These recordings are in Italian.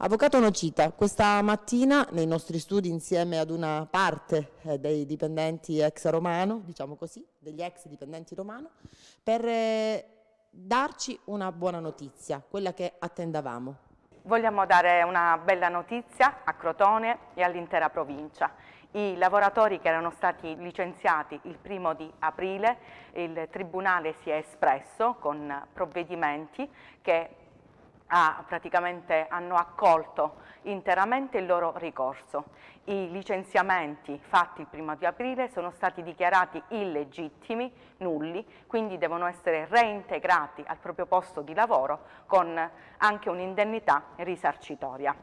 Avvocato Nocita, questa mattina nei nostri studi insieme ad una parte eh, dei dipendenti ex romano, diciamo così, degli ex dipendenti romano, per eh, darci una buona notizia, quella che attendavamo. Vogliamo dare una bella notizia a Crotone e all'intera provincia. I lavoratori che erano stati licenziati il primo di aprile, il Tribunale si è espresso con provvedimenti che ha, praticamente hanno accolto interamente il loro ricorso. I licenziamenti fatti il primo di aprile sono stati dichiarati illegittimi, nulli, quindi devono essere reintegrati al proprio posto di lavoro con anche un'indennità risarcitoria.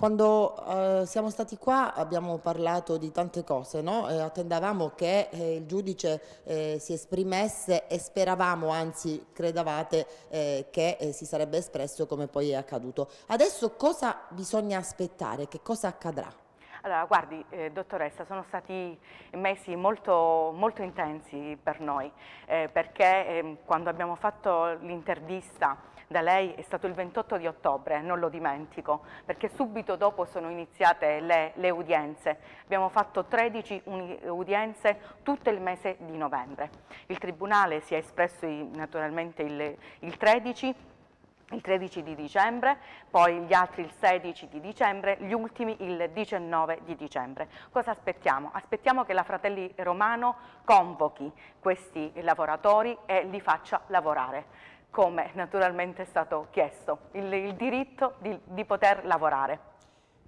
Quando eh, siamo stati qua abbiamo parlato di tante cose, no? eh, attendavamo che eh, il giudice eh, si esprimesse e speravamo, anzi credavate, eh, che eh, si sarebbe espresso come poi è accaduto. Adesso cosa bisogna aspettare? Che cosa accadrà? Allora, guardi, eh, dottoressa, sono stati mesi molto, molto intensi per noi, eh, perché eh, quando abbiamo fatto l'intervista da lei è stato il 28 di ottobre, non lo dimentico, perché subito dopo sono iniziate le, le udienze. Abbiamo fatto 13 udienze tutto il mese di novembre. Il Tribunale si è espresso naturalmente il, il 13 il 13 di dicembre, poi gli altri il 16 di dicembre, gli ultimi il 19 di dicembre. Cosa aspettiamo? Aspettiamo che la Fratelli Romano convochi questi lavoratori e li faccia lavorare come naturalmente è stato chiesto, il, il diritto di, di poter lavorare.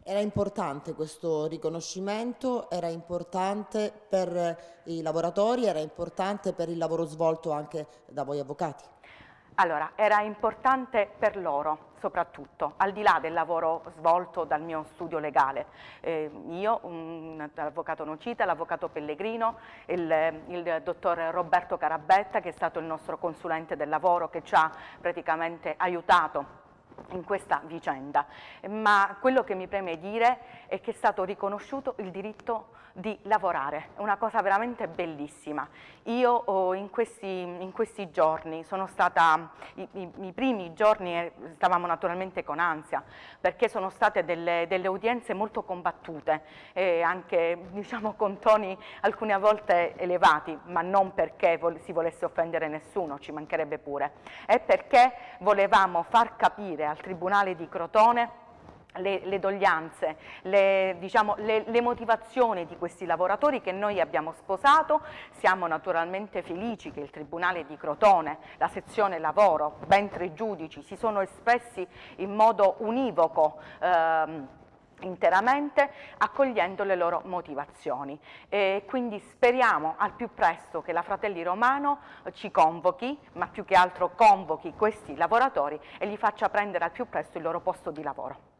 Era importante questo riconoscimento, era importante per i lavoratori, era importante per il lavoro svolto anche da voi avvocati. Allora, era importante per loro soprattutto, al di là del lavoro svolto dal mio studio legale. Eh, io, l'avvocato Nocita, l'avvocato Pellegrino, il, il, dottor Roberto Carabetta che è stato il nostro consulente del lavoro che ci ha praticamente aiutato in questa vicenda, ma quello che mi preme dire è che è stato riconosciuto il diritto di lavorare, una cosa veramente bellissima. Io oh, in, questi, in, questi, giorni sono stata, i, i, i, primi giorni eh, stavamo naturalmente con ansia, perché sono state delle, delle udienze molto combattute, eh, anche diciamo, con toni alcune volte elevati, ma non perché vol si volesse offendere nessuno, ci mancherebbe pure, è perché volevamo far capire a al Tribunale di Crotone le, le, doglianze, le, diciamo, le, le, motivazioni di questi lavoratori che noi abbiamo sposato, siamo naturalmente felici che il Tribunale di Crotone, la sezione lavoro, ben tre giudici si sono espressi in modo univoco. Ehm, interamente accogliendo le loro motivazioni e quindi speriamo al più presto che la Fratelli Romano ci convochi ma più che altro convochi questi lavoratori e gli faccia prendere al più presto il loro posto di lavoro.